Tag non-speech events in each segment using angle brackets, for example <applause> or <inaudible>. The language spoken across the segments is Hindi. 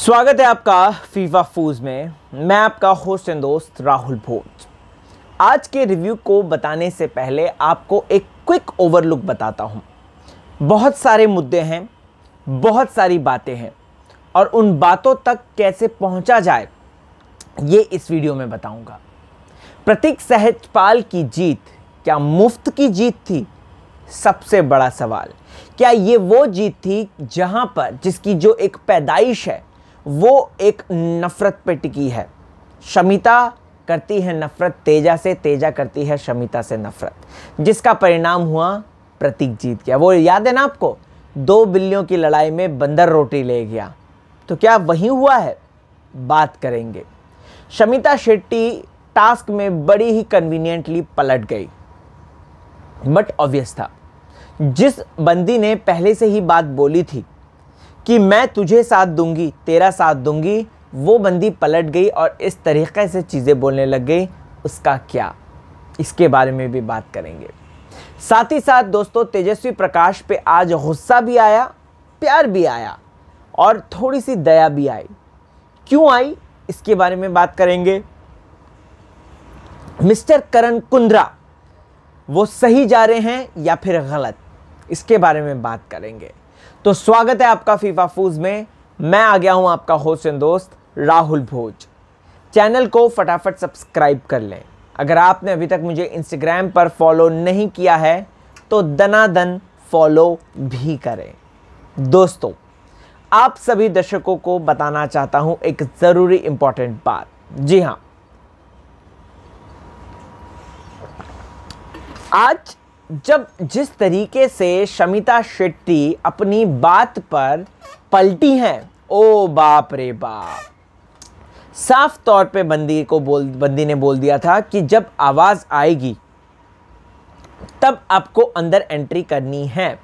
स्वागत है आपका फीफा फूज में मैं आपका होस्ट एंड दोस्त राहुल भोज आज के रिव्यू को बताने से पहले आपको एक क्विक ओवरलुक बताता हूँ बहुत सारे मुद्दे हैं बहुत सारी बातें हैं और उन बातों तक कैसे पहुँचा जाए ये इस वीडियो में बताऊँगा प्रतीक सहजपाल की जीत क्या मुफ्त की जीत थी सबसे बड़ा सवाल क्या ये वो जीत थी जहाँ पर जिसकी जो एक पैदाइश है वो एक नफ़रत पे टिकी है शमिता करती है नफ़रत तेजा से तेजा करती है शमिता से नफ़रत जिसका परिणाम हुआ प्रतीक जीत गया वो याद है ना आपको दो बिल्लियों की लड़ाई में बंदर रोटी ले गया तो क्या वही हुआ है बात करेंगे शमिता शेट्टी टास्क में बड़ी ही कन्वीनियंटली पलट गई बट ऑब्वियस था जिस बंदी ने पहले से ही बात बोली थी कि मैं तुझे साथ दूंगी तेरा साथ दूंगी वो बंदी पलट गई और इस तरीक़े से चीज़ें बोलने लग गई उसका क्या इसके बारे में भी बात करेंगे साथ ही साथ दोस्तों तेजस्वी प्रकाश पे आज गुस्सा भी आया प्यार भी आया और थोड़ी सी दया भी आई क्यों आई इसके बारे में बात करेंगे मिस्टर करण कुंद्रा वो सही जा रहे हैं या फिर गलत इसके बारे में बात करेंगे तो स्वागत है आपका फीफा फूज में मैं आ गया हूं आपका होस्ट एंड दोस्त राहुल भोज चैनल को फटाफट सब्सक्राइब कर लें अगर आपने अभी तक मुझे इंस्टाग्राम पर फॉलो नहीं किया है तो दनादन फॉलो भी करें दोस्तों आप सभी दर्शकों को बताना चाहता हूं एक ज़रूरी इंपॉर्टेंट बात जी हां आज जब जिस तरीके से शमिता शेट्टी अपनी बात पर पलटी हैं ओ बाप रे बाप साफ तौर पे बंदी को बोल बंदी ने बोल दिया था कि जब आवाज़ आएगी तब आपको अंदर एंट्री करनी है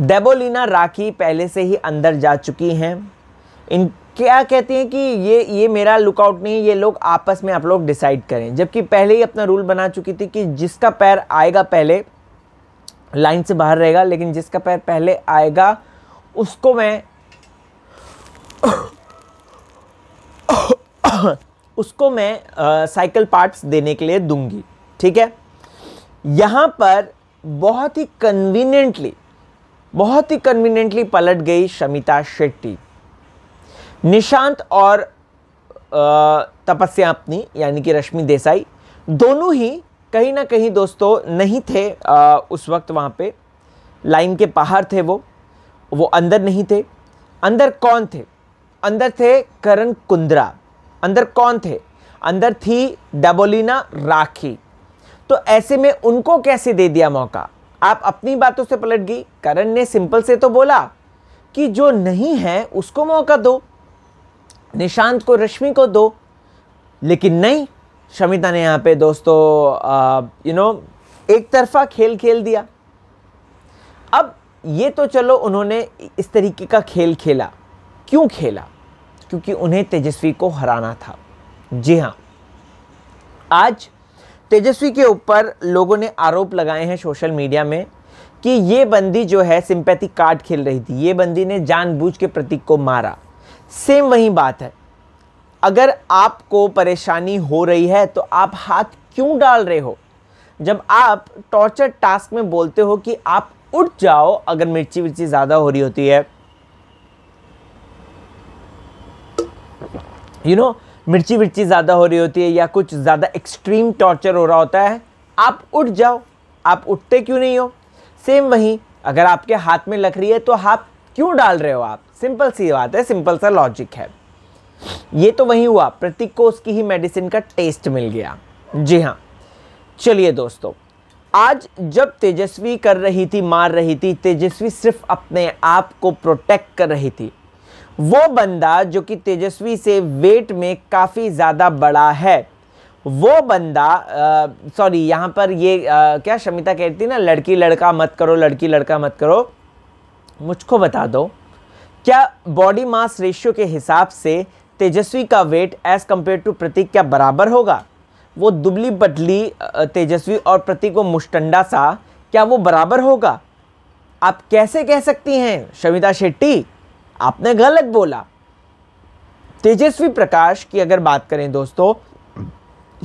डेबोलिना राखी पहले से ही अंदर जा चुकी हैं इन क्या कहती हैं कि ये ये मेरा लुकआउट नहीं है ये लोग आपस में आप लोग डिसाइड करें जबकि पहले ही अपना रूल बना चुकी थी कि जिसका पैर आएगा पहले लाइन से बाहर रहेगा लेकिन जिसका पैर पहले आएगा उसको मैं उसको मैं साइकिल पार्ट्स देने के लिए दूंगी ठीक है यहाँ पर बहुत ही कन्वीनियंटली बहुत ही कन्वीनियंटली पलट गई शमिता शेट्टी निशांत और तपस्या अपनी यानी कि रश्मि देसाई दोनों ही कहीं ना कहीं दोस्तों नहीं थे आ, उस वक्त वहाँ पे लाइन के बाहर थे वो वो अंदर नहीं थे अंदर कौन थे अंदर थे करण कुंद्रा अंदर कौन थे अंदर थी डबोलिना राखी तो ऐसे में उनको कैसे दे दिया मौका आप अपनी बातों से पलट गई करण ने सिंपल से तो बोला कि जो नहीं है उसको मौका दो निशांत को रश्मि को दो लेकिन नहीं शमिता ने यहाँ पे दोस्तों यू नो एक तरफा खेल खेल दिया अब ये तो चलो उन्होंने इस तरीके का खेल खेला क्यों खेला क्योंकि उन्हें तेजस्वी को हराना था जी हाँ आज तेजस्वी के ऊपर लोगों ने आरोप लगाए हैं सोशल मीडिया में कि ये बंदी जो है सिंपैथिक कार्ड खेल रही थी ये बंदी ने जानबूझ के प्रतीक को मारा सेम वही बात है अगर आपको परेशानी हो रही है तो आप हाथ क्यों डाल रहे हो जब आप टॉर्चर टास्क में बोलते हो कि आप उठ जाओ अगर मिर्ची विर्ची ज़्यादा हो रही होती है यू you नो know, मिर्ची विर्ची ज़्यादा हो रही होती है या कुछ ज़्यादा एक्सट्रीम टॉर्चर हो रहा होता है आप उठ जाओ आप उठते क्यों नहीं हो सेम वहीं अगर आपके हाथ में लग रही है तो हाथ क्यों डाल रहे हो आप सिंपल सी बात है सिंपल सा लॉजिक है ये तो वही हुआ प्रतीक को उसकी ही मेडिसिन का टेस्ट मिल गया जी हाँ चलिए दोस्तों आज जब तेजस्वी कर रही थी मार रही थी तेजस्वी सिर्फ अपने आप को प्रोटेक्ट कर रही थी वो बंदा जो कि तेजस्वी से वेट में काफ़ी ज़्यादा बड़ा है वो बंदा सॉरी यहाँ पर ये आ, क्या शमिता कहती ना लड़की लड़का मत करो लड़की लड़का मत करो मुझको बता दो क्या बॉडी मास रेशियो के हिसाब से तेजस्वी का weight as compare to Pratik क्या बराबर होगा वो दुबली पतली तेजस्वी और प्रतीक वो मुस्टंडा सा क्या वो बराबर होगा आप कैसे कह सकती हैं शविता शेट्टी आपने गलत बोला तेजस्वी प्रकाश की अगर बात करें दोस्तों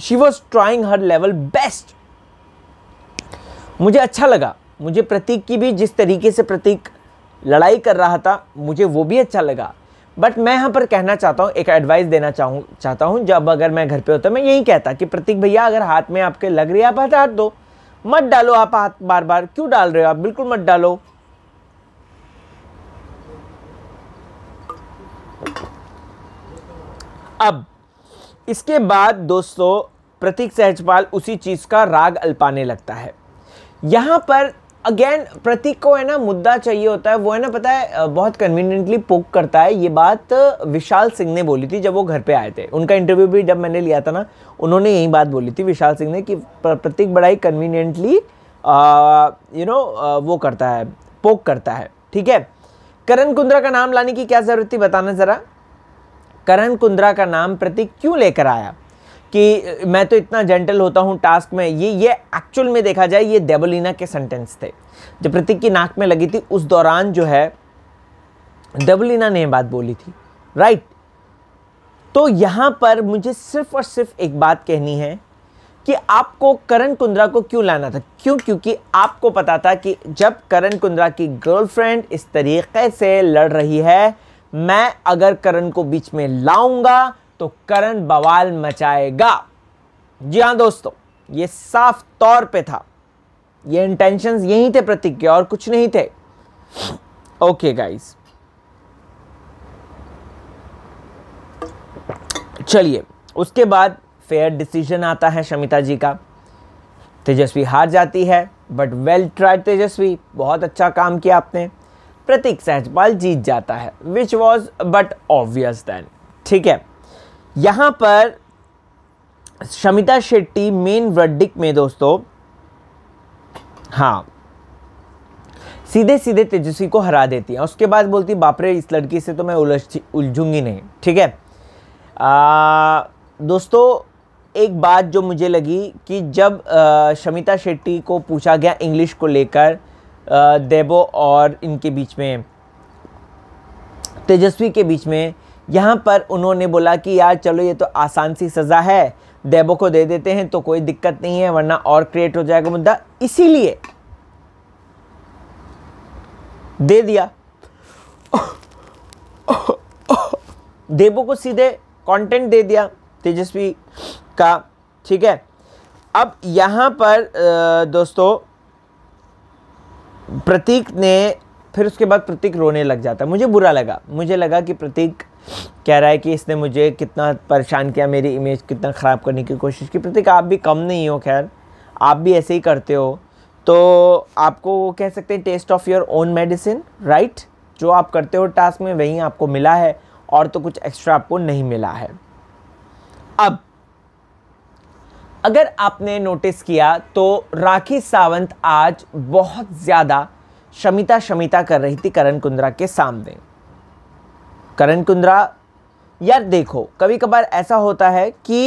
she was trying her level best मुझे अच्छा लगा मुझे प्रतीक की भी जिस तरीके से प्रतीक लड़ाई कर रहा था मुझे वो भी अच्छा लगा बट मैं यहाँ पर कहना चाहता हूँ एक एडवाइस देना चाहूँ चाहता हूँ जब अगर मैं घर पे होता मैं यही कहता कि प्रतीक भैया अगर हाथ में आपके लग रही है आप हटा दो मत डालो आप हाथ बार बार क्यों डाल रहे हो आप बिल्कुल मत डालो अब इसके बाद दोस्तों प्रतीक सहजपाल उसी चीज़ का राग अल्पाने लगता है यहां पर अगेन प्रतीक को है ना मुद्दा चाहिए होता है वो है ना पता है बहुत कन्वीनियंटली पोक करता है ये बात विशाल सिंह ने बोली थी जब वो घर पे आए थे उनका इंटरव्यू भी जब मैंने लिया था ना उन्होंने यही बात बोली थी विशाल सिंह ने कि प्रतीक बड़ा ही कन्वीनियंटली यू नो वो करता है पोक करता है ठीक है करण कुंद्रा का नाम लाने की क्या ज़रूरत थी बताना ज़रा करण कुंद्रा का नाम प्रतीक क्यों लेकर आया कि मैं तो इतना जेंटल होता हूँ टास्क में ये ये एक्चुअल में देखा जाए ये डेबोलिना के सेंटेंस थे जब प्रतीक की नाक में लगी थी उस दौरान जो है डेबोलिना ने बात बोली थी राइट तो यहाँ पर मुझे सिर्फ और सिर्फ एक बात कहनी है कि आपको करण कुंद्रा को क्यों लाना था क्यों क्योंकि आपको पता था कि जब करण कुंद्रा की गर्लफ्रेंड इस तरीके से लड़ रही है मैं अगर करण को बीच में लाऊंगा तो करण बवाल मचाएगा जी हाँ दोस्तों ये साफ तौर पे था ये इंटेंशंस यही थे प्रतीक के और कुछ नहीं थे ओके गाइस चलिए उसके बाद फेयर डिसीजन आता है शमिता जी का तेजस्वी हार जाती है बट वेल ट्राइड तेजस्वी बहुत अच्छा काम किया आपने प्रतीक सहजपाल जीत जाता है which was but obvious then ठीक है यहाँ पर शमिता शेट्टी मेन वर्डिक में दोस्तों हाँ सीधे सीधे तेजस्वी को हरा देती है उसके बाद बोलती बापरे इस लड़की से तो मैं उलझ उलझूंगी नहीं ठीक है आ, दोस्तों एक बात जो मुझे लगी कि जब आ, शमिता शेट्टी को पूछा गया इंग्लिश को लेकर देबो और इनके बीच में तेजस्वी के बीच में यहाँ पर उन्होंने बोला कि यार चलो ये तो आसान सी सज़ा है देबो को दे देते हैं तो कोई दिक्कत नहीं है वरना और क्रिएट हो जाएगा मुद्दा इसीलिए दे दिया देबो को सीधे कंटेंट दे दिया तेजस्वी का ठीक है अब यहाँ पर दोस्तों प्रतीक ने फिर उसके बाद प्रतीक रोने लग जाता मुझे बुरा लगा मुझे लगा कि प्रतीक कह रहा है कि इसने मुझे कितना परेशान किया मेरी इमेज कितना ख़राब करने की कोशिश की प्रतीक आप भी कम नहीं हो खैर आप भी ऐसे ही करते हो तो आपको वो कह सकते हैं taste of your own medicine right जो आप करते हो टास्क में वही आपको मिला है और तो कुछ एक्स्ट्रा आपको नहीं मिला है अब अगर आपने नोटिस किया तो राखी सावंत आज बहुत ज़्यादा शमिता शमिता कर रही थी करण कुंद्रा के सामने करण कुंद्रा यार देखो कभी कभार ऐसा होता है कि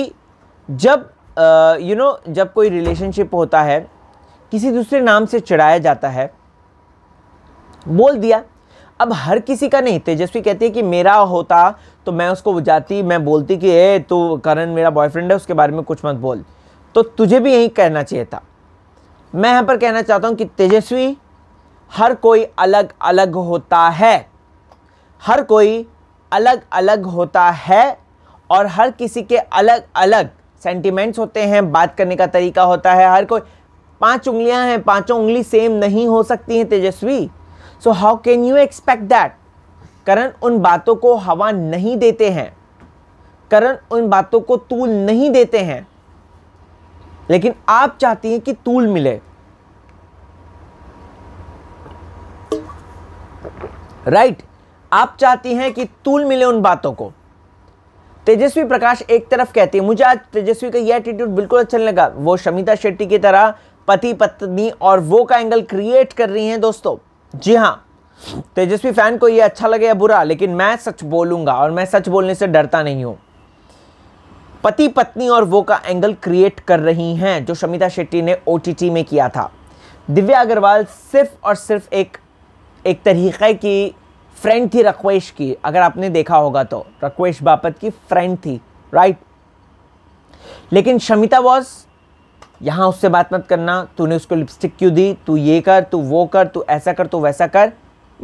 जब यू नो जब कोई रिलेशनशिप होता है किसी दूसरे नाम से चढ़ाया जाता है बोल दिया अब हर किसी का नहीं तेजस्वी कहती है कि मेरा होता तो मैं उसको जाती मैं बोलती कि ए तू करण मेरा बॉयफ्रेंड है उसके बारे में कुछ मत बोल तो तुझे भी यही कहना चाहिए था मैं यहाँ पर कहना चाहता हूँ कि तेजस्वी हर कोई अलग अलग होता है हर कोई अलग अलग होता है और हर किसी के अलग अलग सेंटिमेंट्स होते हैं बात करने का तरीका होता है हर कोई पांच उंगलियां हैं पांचों उंगली सेम नहीं हो सकती हैं Tejasswi so how can you expect that Karan उन बातों को हवा नहीं देते हैं करण उन बातों को तूल नहीं देते हैं लेकिन आप चाहती हैं कि तूल मिले राइट right? आप चाहती हैं कि तूल मिले उन बातों को तेजस्वी प्रकाश एक तरफ कहती है मुझे आज तेजस्वी का यह एटीट्यूड बिल्कुल अच्छा नहीं लगा वो शमिता शेट्टी की तरह पति पत्नी और वो का एंगल क्रिएट कर रही हैं दोस्तों जी हाँ तेजस्वी फैन को यह अच्छा लगे या बुरा लेकिन मैं सच बोलूंगा और मैं सच बोलने से डरता नहीं हूं पति पत्नी और वो का एंगल क्रिएट कर रही हैं जो शमिता शेट्टी ने ओ में किया था दिव्या अग्रवाल सिर्फ और सिर्फ एक एक तरीक़े की फ्रेंड थी रक्वेश की अगर आपने देखा होगा तो रक्वेश बापत की फ्रेंड थी राइट लेकिन शमिता वॉज यहां उससे बात मत करना तूने उसको लिपस्टिक क्यों दी तू ये कर तू वो कर तू ऐसा कर तू वैसा कर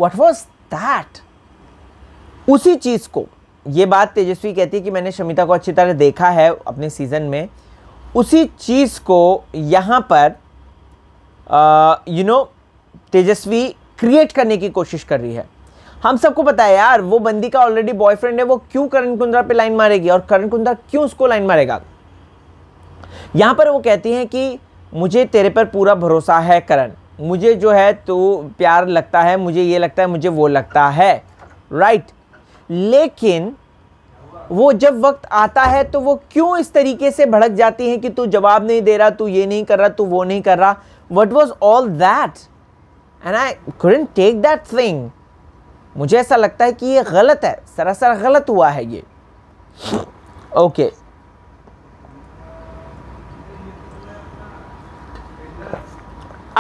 वट वॉज दैट उसी चीज़ को ये बात तेजस्वी कहती है कि मैंने शमिता को अच्छी तरह देखा है अपने सीज़न में उसी चीज़ को यहाँ पर you uh, know Tejasswi create करने की कोशिश कर रही है हम सबको पता है यार वो बंदी का ऑलरेडी बॉयफ्रेंड है वो क्यों करण कुंद्रा पे लाइन मारेगी और करण कुंद्रा क्यों उसको लाइन मारेगा यहाँ पर वो कहती है कि मुझे तेरे पर पूरा भरोसा है करण मुझे जो है तो प्यार लगता है मुझे ये लगता है मुझे वो लगता है राइट लेकिन वो जब वक्त आता है तो वो क्यों इस तरीके से भड़क जाती है कि तू जवाब नहीं दे रहा तू ये नहीं कर रहा तू वो नहीं कर रहा what was all that and I couldn't take that thing मुझे ऐसा लगता है कि ये गलत है सरासर गलत हुआ है ये ओके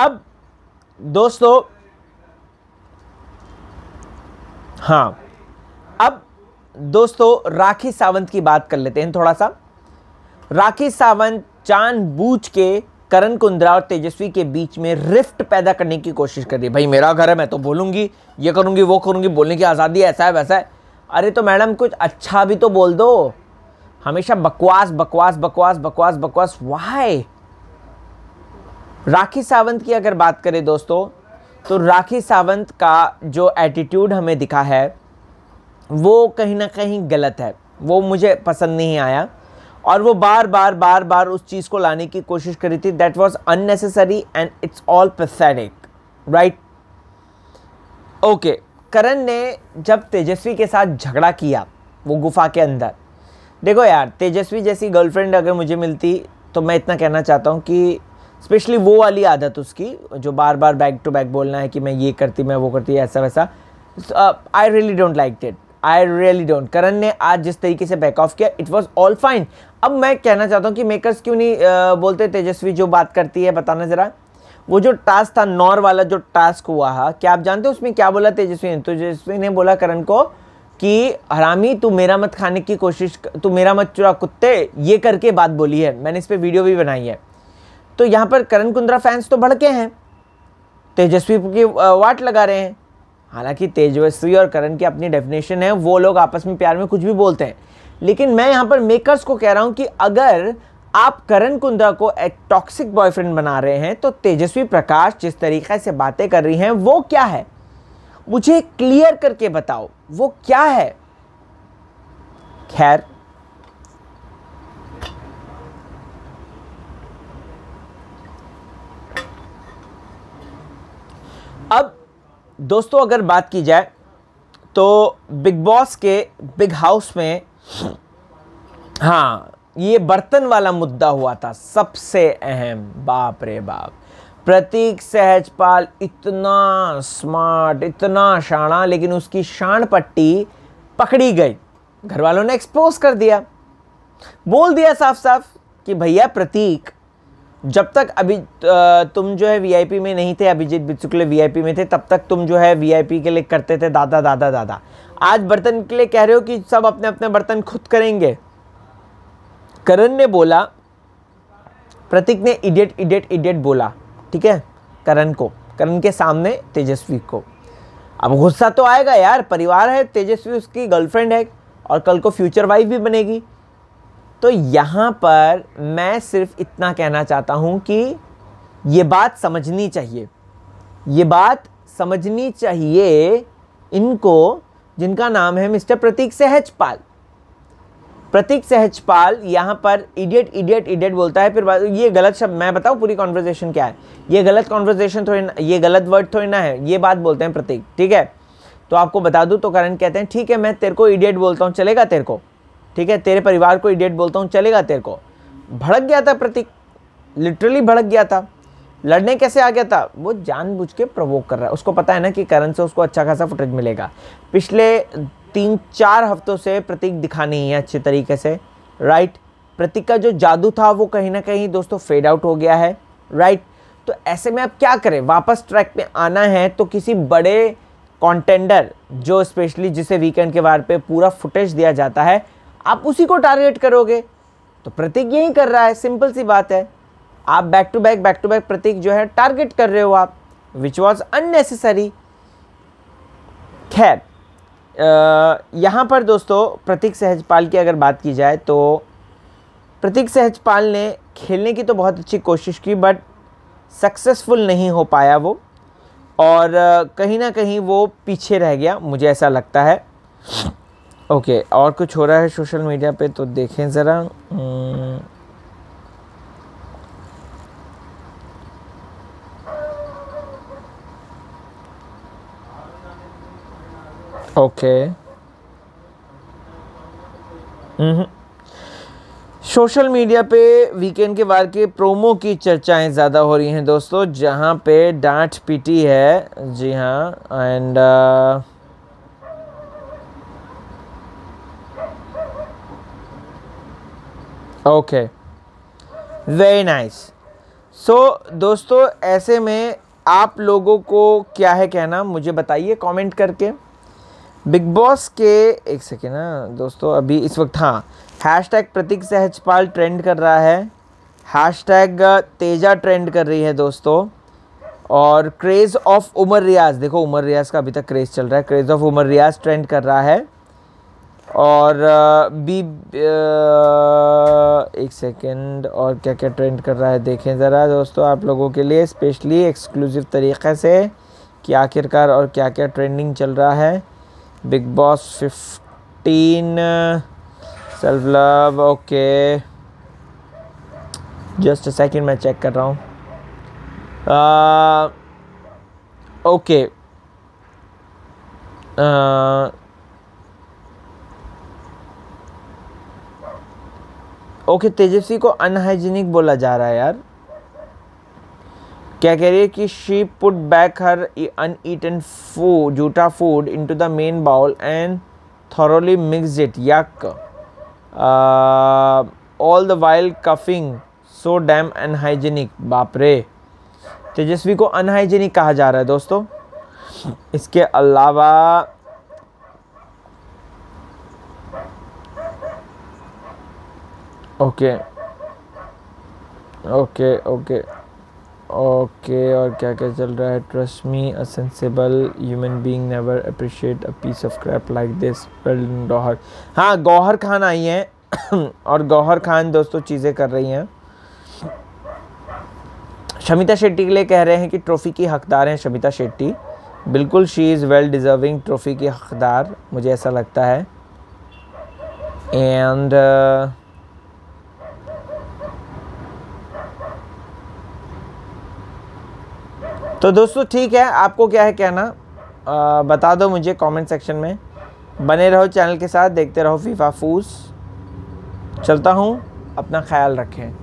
अब दोस्तों हाँ अब दोस्तों राखी सावंत की बात कर लेते हैं थोड़ा सा राखी सावंत बूझ के करण कुंद्रा और तेजस्वी के बीच में रिफ्ट पैदा करने की कोशिश कर रही है भाई मेरा घर है मैं तो बोलूँगी ये करूँगी वो करूँगी बोलने की आज़ादी ऐसा है वैसा है अरे तो मैडम कुछ अच्छा भी तो बोल दो हमेशा बकवास बकवास बकवास बकवास बकवास वाह राखी सावंत की अगर बात करें दोस्तों तो राखी सावंत का जो एटीट्यूड हमें दिखा है वो कहीं ना कहीं गलत है वो मुझे पसंद नहीं आया और वो बार बार बार बार उस चीज़ को लाने की कोशिश करी थी that was unnecessary and it's all pathetic right okay Karan ने जब तेजस्वी के साथ झगड़ा किया वो गुफा के अंदर देखो यार तेजस्वी जैसी गर्लफ्रेंड अगर मुझे मिलती तो मैं इतना कहना चाहता हूँ कि स्पेशली वो वाली आदत उसकी जो बार बार बैक टू बैक बोलना है कि मैं ये करती मैं वो करती ऐसा वैसा I really don't like that I really don't Karan ने आज जिस तरीके से बैक ऑफ किया इट वॉज ऑल फाइन अब मैं कहना चाहता हूँ कि मेकर्स क्यों नहीं आ, बोलते तेजस्वी जो बात करती है बताना ज़रा वो जो टास्क था नॉर वाला जो टास्क हुआ है क्या आप जानते हो उसमें क्या बोला तेजस्वी ने तो तेजस्वी ने बोला करण को कि हरामी तू मेरा मत खाने की कोशिश तू मेरा मत चुरा कुत्ते ये करके बात बोली है मैंने इस पर वीडियो भी बनाई है तो यहाँ पर करण कुंद्रा फैंस तो भड़के हैं तेजस्वी की वाट लगा रहे हैं हालांकि तेजस्वी और करण की अपनी डेफिनेशन है वो लोग आपस में प्यार में कुछ भी बोलते हैं लेकिन मैं यहाँ पर मेकर्स को कह रहा हूँ कि अगर आप करण कुंद्रा को एक टॉक्सिक बॉयफ्रेंड बना रहे हैं तो तेजस्वी प्रकाश जिस तरीके से बातें कर रही हैं वो क्या है मुझे क्लियर करके बताओ वो क्या है खैर अब दोस्तों अगर बात की जाए तो बिग बॉस के बिग हाउस में हाँ ये बर्तन वाला मुद्दा हुआ था सबसे अहम बाप रे बाप प्रतीक सहजपाल इतना स्मार्ट इतना शाणा लेकिन उसकी शान पट्टी पकड़ी गई घर वालों ने एक्सपोज कर दिया बोल दिया साफ साफ कि भैया प्रतीक जब तक अभी तुम जो है वीआईपी में नहीं थे अभिजीत बिचुकले वीआईपी में थे तब तक तुम जो है वीआईपी के लिए करते थे दादा दादा दादा आज बर्तन के लिए कह रहे हो कि सब अपने अपने बर्तन खुद करेंगे करण ने बोला प्रतीक ने इडियट इडियट इडियट बोला ठीक है करण को करण के सामने तेजस्वी को अब गुस्सा तो आएगा यार परिवार है तेजस्वी उसकी गर्लफ्रेंड है और कल को फ्यूचर वाइफ भी बनेगी तो यहाँ पर मैं सिर्फ इतना कहना चाहता हूँ कि ये बात समझनी चाहिए ये बात समझनी चाहिए इनको जिनका नाम है मिस्टर प्रतीक सहजपाल प्रतीक सहजपाल यहाँ पर इडियट इडियट इडियट बोलता है फिर ये गलत शब्द मैं बताऊँ पूरी कॉन्वर्जेशन क्या है ये गलत कॉन्वर्जेशन थोड़ी ना ये गलत वर्ड थोड़ी ना है ये बात बोलते हैं प्रतीक ठीक है तो आपको बता दूँ तो करण कहते हैं ठीक है मैं तेरे को इडियट बोलता हूँ चलेगा तेरे को ठीक है तेरे परिवार को इडियट बोलता हूँ चलेगा तेरे को भड़क गया था प्रतीक लिटरली भड़क गया था लड़ने कैसे आ गया था वो जानबूझ के प्रवोक कर रहा है उसको पता है ना कि करण से उसको अच्छा खासा फुटेज मिलेगा पिछले तीन चार हफ्तों से प्रतीक दिखा नहीं है अच्छे तरीके से राइट प्रतीक का जो जादू था वो कहीं ना कहीं दोस्तों फेड आउट हो गया है राइट तो ऐसे में आप क्या करें वापस ट्रैक पे आना है तो किसी बड़े कॉन्टेंडर जो स्पेशली जिसे वीकेंड के बार पे पूरा फुटेज दिया जाता है आप उसी को टारगेट करोगे तो प्रतीक यही कर रहा है सिंपल सी बात है आप back to back back to back Pratik जो है टारगेट कर रहे हो आप विच वॉज अननेसेसरी खैर यहाँ पर दोस्तों प्रतीक सहजपाल की अगर बात की जाए तो प्रतीक सहजपाल ने खेलने की तो बहुत अच्छी कोशिश की बट सक्सेसफुल नहीं हो पाया वो और कहीं ना कहीं वो पीछे रह गया मुझे ऐसा लगता है ओके okay, और कुछ हो रहा है सोशल मीडिया पे तो देखें ज़रा ओके सोशल मीडिया पे वीकेंड के वार के प्रोमो की चर्चाएं ज़्यादा हो रही हैं दोस्तों जहां पे डांट पीटी है जी हाँ and okay very nice so दोस्तों ऐसे में आप लोगों को क्या है कहना मुझे बताइए कमेंट करके बिग बॉस के एक सेकेंड ना दोस्तों अभी इस वक्त हाँ hashtag Pratik Sehajpal trend कर रहा है हैश टैग तेजा ट्रेंड कर रही है दोस्तों और क्रेज़ ऑफ उमर रियाज देखो उमर रियाज का अभी तक क्रेज़ चल रहा है craze of Umar Riaz trend कर रहा है और बी एक सेकेंड और क्या क्या ट्रेंड कर रहा है देखें ज़रा दोस्तों आप लोगों के लिए स्पेशली एक्सक्लूसिव तरीक़े से कि आखिरकार और क्या क्या ट्रेंडिंग चल रहा है Bigg Boss fifteen self love okay just second मैं चेक कर रहा हूँ ओके ओके तेजस्वी को अनहाइजीनिक बोला जा रहा है यार क्या कह रही है कि she put back her uneaten food जूटा food into the main bowl and thoroughly mix it yuck all the while coughing so damn unhygienic बाप रे तेजस्वी को अनहाइजेनिक कहा जा रहा है दोस्तों इसके अलावा ओके ओके ओके ओके और क्या क्या चल रहा है trust me a sensible human being never appreciate a piece of crap like this Gauahar हाँ गौहर खान आई हैं <coughs> और गौहर खान दोस्तों चीज़ें कर रही हैं शमिता शेट्टी के लिए कह रहे हैं कि ट्रॉफ़ी की हकदार हैं शमिता शेट्टी बिल्कुल she is well deserving trophy की हकदार मुझे ऐसा लगता है एंड uh, तो दोस्तों ठीक है आपको क्या है कहना बता दो मुझे कमेंट सेक्शन में बने रहो चैनल के साथ देखते रहो फीफा फूस चलता हूँ अपना ख्याल रखें